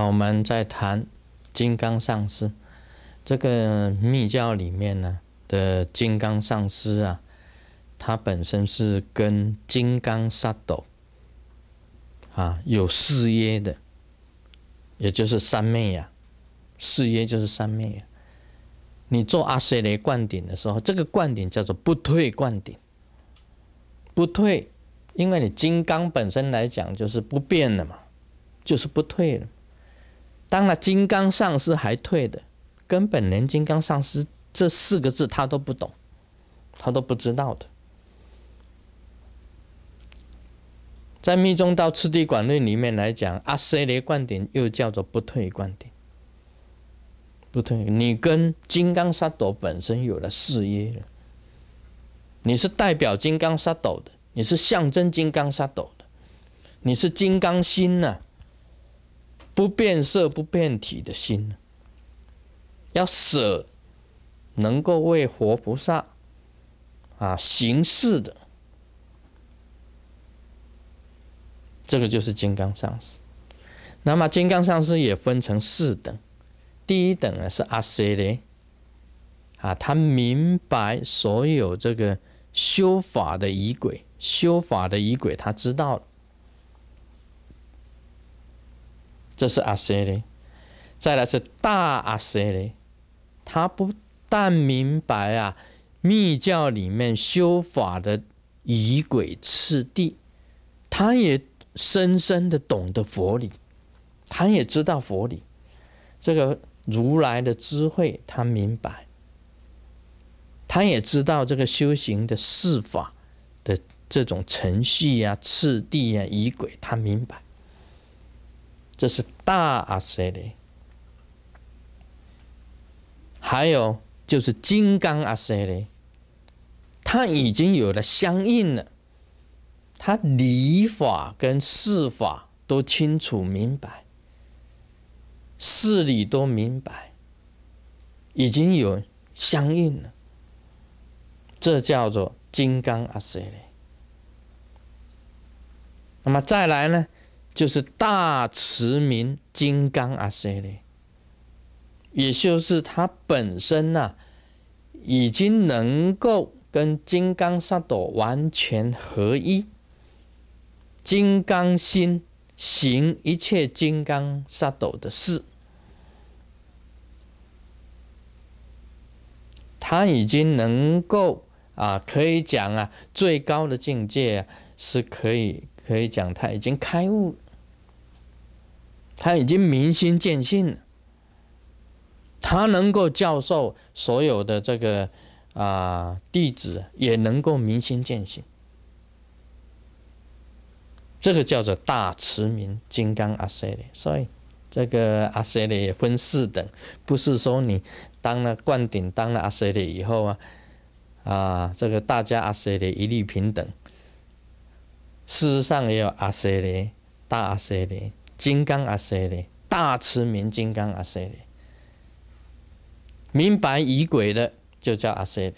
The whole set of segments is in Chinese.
那我们再谈金刚上师，这个密教里面呢的金刚上师啊，他本身是跟金刚萨斗啊有誓约的，也就是三昧呀，誓约就是三昧呀。你做阿舍雷灌顶的时候，这个灌顶叫做不退灌顶，不退，因为你金刚本身来讲就是不变的嘛，就是不退的。当然，金刚上师还退的，根本连“金刚上师”这四个字他都不懂，他都不知道的。在密宗《道次第管论》里面来讲，阿塞雷灌顶又叫做不退灌顶，不退。你跟金刚萨斗本身有了事业了，你是代表金刚萨斗的，你是象征金刚萨斗的，你是金刚心呢。不变色、不变体的心，要舍，能够为活菩萨啊行事的，这个就是金刚上师。那么金刚上师也分成四等，第一等啊是阿塞勒啊，他明白所有这个修法的仪轨，修法的仪轨他知道了。这是阿谁勒，再来是大阿谁勒。他不但明白啊，密教里面修法的仪轨次第，他也深深的懂得佛理，他也知道佛理。这个如来的智慧，他明白。他也知道这个修行的四法的这种程序呀、次第呀、仪轨，他明白。这是大阿阇黎，还有就是金刚阿阇黎，他已经有了相应了，他理法跟事法都清楚明白，事理都明白，已经有相应了，这叫做金刚阿阇黎。那么再来呢？就是大慈名金刚阿塞利，也就是他本身呐，已经能够跟金刚萨埵完全合一，金刚心行一切金刚萨埵的事，他已经能够啊，可以讲啊，最高的境界。是可以，可以讲他已经开悟，他已经明心见性了，他能够教授所有的这个啊弟子，也能够明心见性，这个叫做大慈明金刚阿塞利，所以这个阿塞也分四等，不是说你当了冠顶，当了阿塞利以后啊，啊，这个大家阿塞利一律平等。事实上也有阿阇黎，大阿阇黎，金刚阿阇黎，大慈明金刚阿阇黎，明白仪轨的就叫阿阇黎，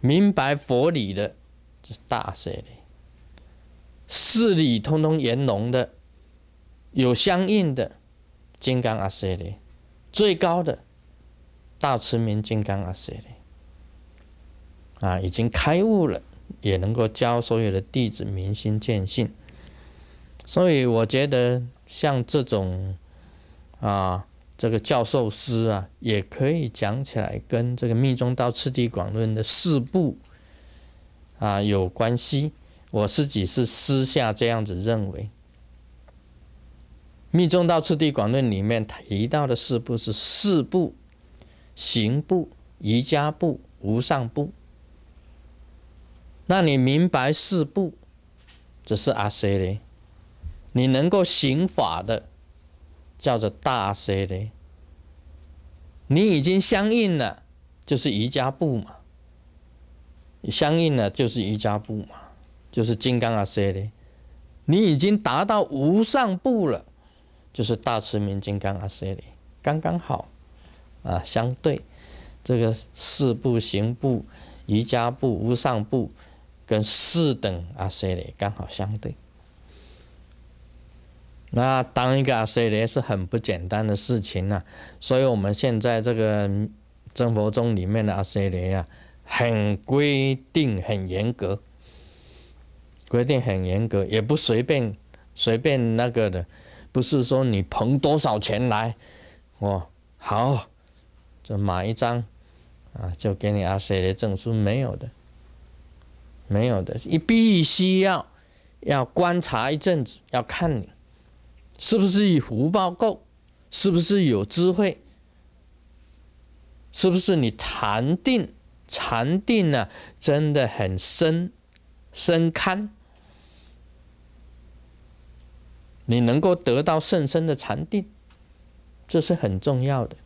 明白佛理的就大阿阇黎，事理通通圆融的，有相应的金刚阿阇黎，最高的大慈明金刚阿阇黎，啊，已经开悟了。也能够教所有的弟子明心见性，所以我觉得像这种啊，这个教授师啊，也可以讲起来跟这个《密宗道次第广论》的四部啊有关系。我自己是私下这样子认为，《密宗道次第广论》里面提到的四部是四部行部、瑜伽部、无上部。那你明白四步，只是阿阇黎，你能够行法的，叫做大阿阇你已经相应了，就是瑜伽步嘛。相应了就是瑜伽部嘛相应了就是瑜伽部嘛就是金刚阿阇黎。你已经达到无上步了，就是大慈明金刚阿阇黎，刚刚好啊。相对这个四步行步、瑜伽步、无上步。跟四等阿塞雷刚好相对，那当一个阿塞雷是很不简单的事情呐，所以我们现在这个正佛宗里面的阿塞雷啊，很规定很严格，规定很严格，也不随便随便那个的，不是说你捧多少钱来，哦，好，就买一张啊，就给你阿塞雷证书没有的。没有的，你必须要要观察一阵子，要看你是不是以福报够，是不是有智慧，是不是你禅定禅定呢，真的很深深堪，你能够得到甚深的禅定，这是很重要的。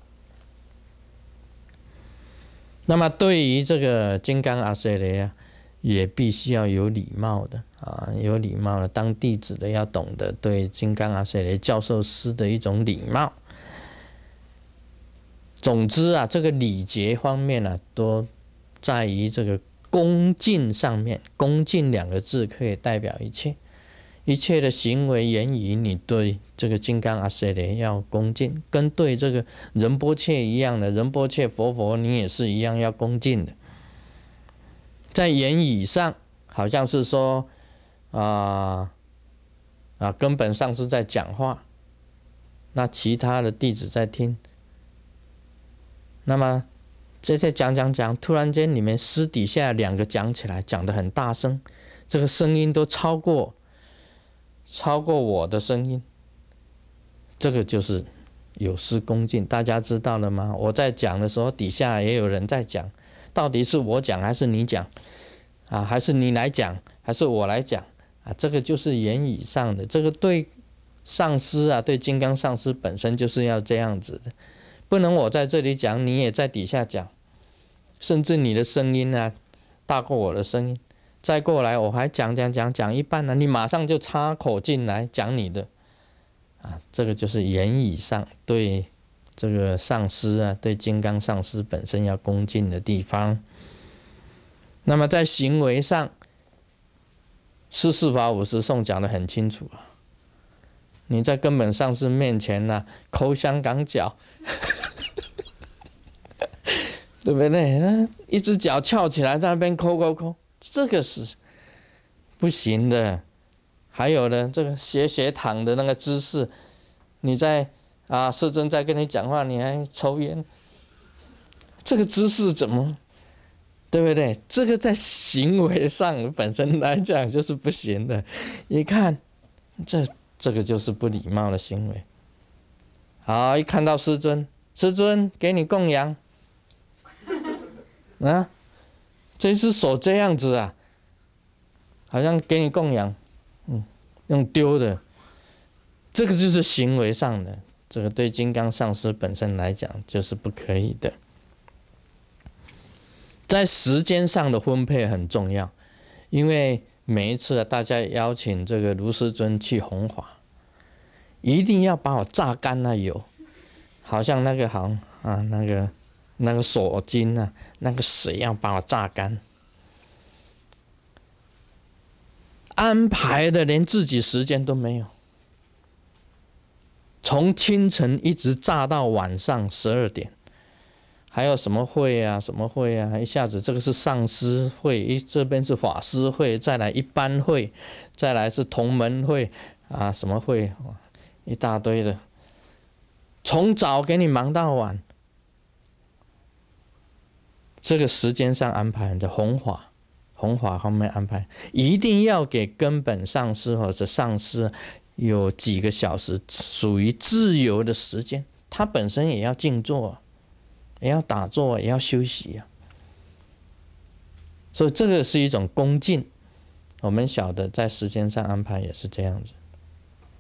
那么对于这个金刚阿塞雷啊。也必须要有礼貌的啊，有礼貌的，当弟子的要懂得对金刚阿舍黎教授师的一种礼貌。总之啊，这个礼节方面呢，都在于这个恭敬上面。恭敬两个字可以代表一切，一切的行为言语，你对这个金刚阿舍黎要恭敬，跟对这个仁波切一样的，仁波切佛佛你也是一样要恭敬的。在言语上，好像是说，啊啊，根本上是在讲话。那其他的弟子在听。那么这些讲讲讲，突然间你们私底下两个讲起来，讲的很大声，这个声音都超过超过我的声音。这个就是有失恭敬，大家知道了吗？我在讲的时候，底下也有人在讲。到底是我讲还是你讲啊？还是你来讲，还是我来讲啊？这个就是言语上的，这个对上司啊，对金刚上司本身就是要这样子的，不能我在这里讲，你也在底下讲，甚至你的声音啊大过我的声音，再过来我还讲讲讲讲一半呢，你马上就插口进来讲你的啊，这个就是言语上对。这个上师啊，对金刚上师本身要恭敬的地方。那么在行为上，《四事法五十颂》讲的很清楚啊。你在根本上师面前呢，抠香、港脚，对不对？一只脚翘起来，在那边抠抠抠，这个是不行的。还有呢，这个斜斜躺的那个姿势，你在。啊，师尊在跟你讲话，你还抽烟，这个姿势怎么，对不对？这个在行为上本身来讲就是不行的，一看，这这个就是不礼貌的行为。好，一看到师尊，师尊给你供养，啊，这只手这样子啊，好像给你供养，嗯，用丢的，这个就是行为上的。这个对金刚上师本身来讲就是不可以的，在时间上的分配很重要，因为每一次大家邀请这个卢师尊去弘法，一定要把我榨干了油，好像那个行啊那个那个索金啊，那个水要把我榨干，安排的连自己时间都没有。从清晨一直炸到晚上十二点，还有什么会啊？什么会啊？一下子这个是上师会，一这边是法师会，再来一般会，再来是同门会，啊，什么会？一大堆的，从早给你忙到晚，这个时间上安排的弘法，弘法方面安排，一定要给根本上师或者上师。有几个小时属于自由的时间，他本身也要静坐，也要打坐，也要休息呀。所以这个是一种恭敬。我们晓得在时间上安排也是这样子。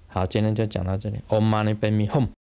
好，今天就讲到这里。Oh my b a m e home。